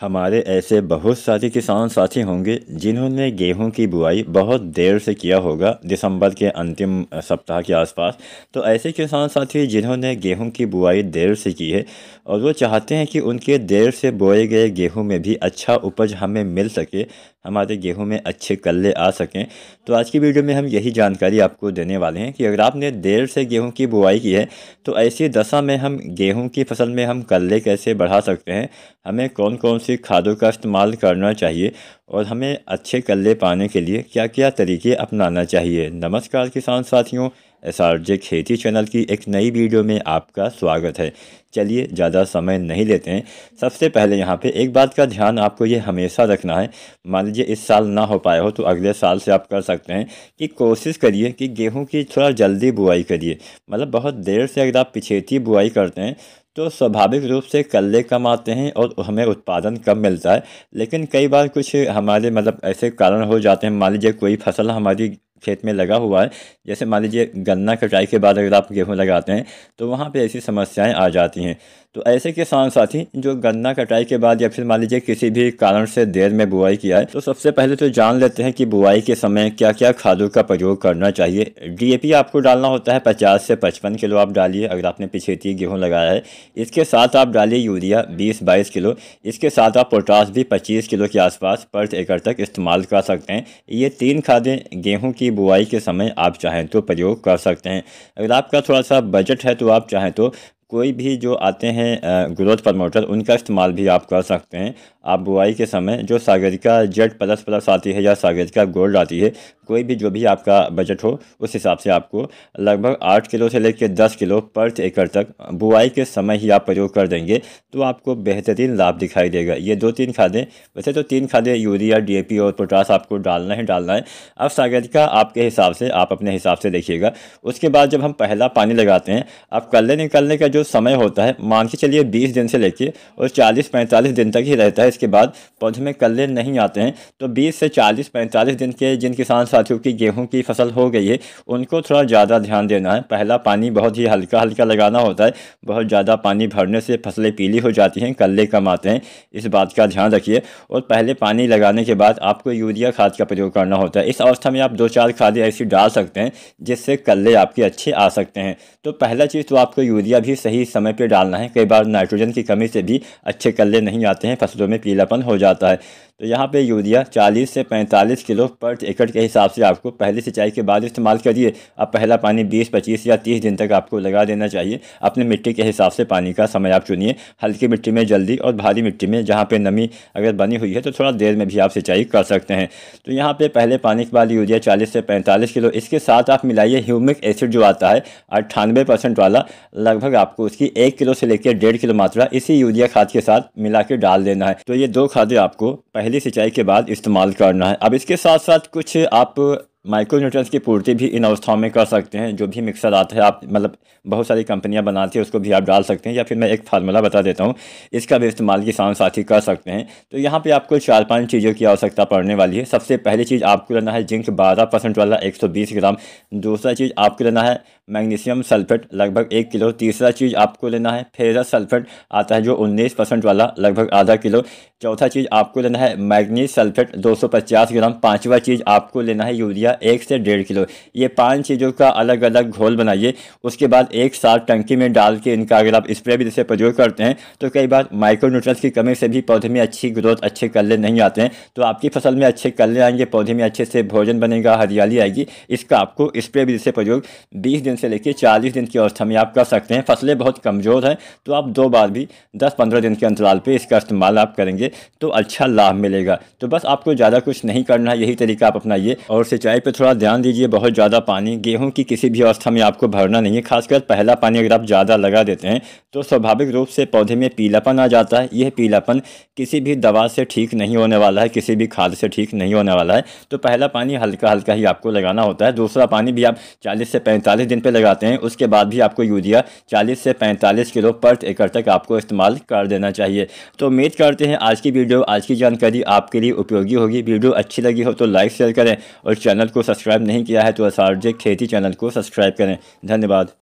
हमारे ऐसे बहुत सारे किसान साथी होंगे जिन्होंने गेहूं की बुआई बहुत देर से किया होगा दिसंबर के अंतिम सप्ताह के आसपास तो ऐसे किसान साथी जिन्होंने गेहूं की बुआई देर से की है और वो चाहते हैं कि उनके देर से बोए गए गेहूं में भी अच्छा उपज हमें मिल सके हमारे गेहूं में अच्छे कल्ले आ सकें तो आज की वीडियो में हम यही जानकारी आपको देने वाले हैं कि अगर आपने देर से गेहूं की बुआई की है तो ऐसी दशा में हम गेहूं की फसल में हम कल्ले कैसे बढ़ा सकते हैं हमें कौन कौन सी खादों का इस्तेमाल करना चाहिए और हमें अच्छे कल्ले पाने के लिए क्या क्या तरीके अपनाना चाहिए नमस्कार किसान साथियों एस आर जे खेती चैनल की एक नई वीडियो में आपका स्वागत है चलिए ज़्यादा समय नहीं लेते हैं सबसे पहले यहाँ पे एक बात का ध्यान आपको ये हमेशा रखना है मान लीजिए इस साल ना हो पाया हो तो अगले साल से आप कर सकते हैं कि कोशिश करिए कि गेहूँ की थोड़ा जल्दी बुआई करिए मतलब बहुत देर से अगर आप पिछेती बुआई करते हैं तो स्वाभाविक रूप से कल्ले कम आते हैं और हमें उत्पादन कम मिलता है लेकिन कई बार कुछ हमारे मतलब ऐसे कारण हो जाते हैं मान लीजिए कोई फसल हमारी खेत में लगा हुआ है जैसे मान लीजिए गन्ना कटाई के बाद अगर आप गेहूँ लगाते हैं तो वहाँ पे ऐसी समस्याएं आ जाती हैं तो ऐसे किसान साथी जो गन्ना कटाई के बाद या फिर मान लीजिए किसी भी कारण से देर में बुआई किया है तो सबसे पहले तो जान लेते हैं कि बुआई के समय क्या क्या खादों का प्रयोग करना चाहिए डीएपी आपको डालना होता है पचास से पचपन किलो आप डालिए अगर आपने पिछेती गेहूँ लगाया है इसके साथ आप डालिए यूरिया बीस बाईस किलो इसके साथ आप पोटास भी पच्चीस किलो के आसपास पर एकड़ तक इस्तेमाल कर सकते हैं ये तीन खादें गेहूँ की बुआई के समय आप चाहें तो प्रयोग कर सकते हैं अगर आपका थोड़ा सा बजट है तो आप चाहें तो कोई भी जो आते हैं ग्रोथ प्रमोटर उनका इस्तेमाल भी आप कर सकते हैं आप बुआई के समय जो सागरिका जेट प्लस प्लस आती है या सागरिका गोल्ड आती है कोई भी जो भी आपका बजट हो उस हिसाब से आपको लगभग आठ किलो से लेकर दस किलो पर एकड़ तक बुआई के समय ही आप प्रयोग कर देंगे तो आपको बेहतरीन लाभ दिखाई देगा ये दो तीन खादें वैसे तो तीन खादें यूरिया डी और पोटास आपको डालना है डालना है अब सागरिका आपके हिसाब से आप अपने हिसाब से देखिएगा उसके बाद जब हम पहला पानी लगाते हैं अब कल्ले निकलने का जो जो समय होता है मान के चलिए बीस दिन से लेके और चालीस पैंतालीस दिन तक ही रहता है इसके बाद पौधे में कल्ले नहीं आते हैं तो बीस से चालीस पैंतालीस दिन के जिन किसान साथियों की गेहूँ की फसल हो गई है उनको थोड़ा ज़्यादा ध्यान देना है पहला पानी बहुत ही हल्का हल्का लगाना होता है बहुत ज़्यादा पानी भरने से फसलें पीली हो जाती हैं कल्ले कम आते हैं इस बात का ध्यान रखिए और पहले पानी लगाने के बाद आपको यूरिया खाद का प्रयोग करना होता है इस अवस्था में आप दो चार खादें ऐसी डाल सकते हैं जिससे कल्ले आपके अच्छे आ सकते हैं तो पहला चीज़ तो आपको यूरिया भी सही समय पर डालना है कई बार नाइट्रोजन की कमी से भी अच्छे कल्ले नहीं आते हैं फसलों में पीलापन हो जाता है तो यहाँ पे यूरिया 40 से 45 किलो पर एकड़ के हिसाब से आपको पहले सिंचाई के बाद इस्तेमाल करिए अब पहला पानी 20, 25 या 30 दिन तक आपको लगा देना चाहिए अपने मिट्टी के हिसाब से पानी का समय आप चुनिए हल्की मिट्टी में जल्दी और भारी मिट्टी में जहाँ पे नमी अगर बनी हुई है तो थोड़ा देर में भी आप सिंचाई कर सकते हैं तो यहाँ पर पहले पानी के बाद यूरिया चालीस से पैंतालीस किलो इसके साथ आप मिलाइए ह्यूमिक एसिड जो आता है अट्ठानवे वाला लगभग आपको उसकी एक किलो से लेकर डेढ़ किलो मात्रा इसी यूरिया खाद के साथ मिला के डाल देना है तो ये दो खादें आपको पहले पहली सिंचाई के बाद इस्तेमाल करना है अब इसके साथ साथ कुछ आप माइक्रो न्यूट्रंस की पूर्ति भी इन अवस्थाओं में कर सकते हैं जो भी मिक्सर आता है आप मतलब बहुत सारी कंपनियां बनाती हैं उसको भी आप डाल सकते हैं या फिर मैं एक फार्मूला बता देता हूँ इसका भी इस्तेमाल किसान साथी कर सकते हैं तो यहाँ पे आपको चार पांच चीज़ों की आवश्यकता पड़ने वाली है सबसे पहली चीज़ आपको लेना है जिंक बारह परसेंट वाला एक सौ बीस ग्राम दूसरा चीज़ आपको लेना है मैग्नीशियम सल्फेट लगभग एक किलो तीसरा चीज़ आपको लेना है फेरस सल्फेट आता है जो उन्नीस परसेंट वाला लगभग आधा किलो चौथा चीज़ आपको लेना है मैग्नीज सल्फेट 250 ग्राम पांचवा चीज़ आपको लेना है यूरिया एक से डेढ़ किलो ये पांच चीज़ों का अलग अलग घोल बनाइए उसके बाद एक साथ टंकी में डाल के इनका अगर आप स्प्रे भी जैसे प्रयोग करते हैं तो कई बार माइक्रो न्यूट्रल्स की कमी से भी पौधे में अच्छी ग्रोथ अच्छे कल्ले नहीं आते हैं तो आपकी फसल में अच्छे कल्ले आएंगे पौधे में अच्छे से भोजन बनेगा हरियाली आएगी इसका आपको स्प्रे भी जैसे प्रयोग बीस दिन से लेकर चालीस दिन की अवस्था में आप कर सकते हैं फसलें बहुत कमज़ोर हैं तो आप दो बार भी दस पंद्रह दिन के अंतराल पर इसका इस्तेमाल आप करेंगे करेंगे तो अच्छा लाभ मिलेगा तो बस आपको ज़्यादा कुछ नहीं करना है यही तरीका आप अपनाइए और सिंचाई पर थोड़ा ध्यान दीजिए बहुत ज़्यादा पानी गेहूँ की किसी भी अवस्था में आपको भरना नहीं है खासकर पहला पानी अगर आप ज़्यादा लगा देते हैं तो स्वाभाविक रूप से पौधे में पीलापन आ जाता है यह पीलापन किसी भी दवा से ठीक नहीं होने वाला है किसी भी खाद से ठीक नहीं होने वाला है तो पहला पानी हल्का हल्का ही आपको लगाना होता है दूसरा पानी भी आप 40 से 45 दिन पे लगाते हैं उसके बाद भी आपको यूरिया 40 से 45 किलो पर एकड़ तक आपको इस्तेमाल कर देना चाहिए तो उम्मीद करते हैं आज आज की वीडियो आज की जानकारी आपके लिए उपयोगी होगी वीडियो अच्छी लगी हो तो लाइक शेयर करें और चैनल को सब्सक्राइब नहीं किया है तो असारजे खेती चैनल को सब्सक्राइब करें धन्यवाद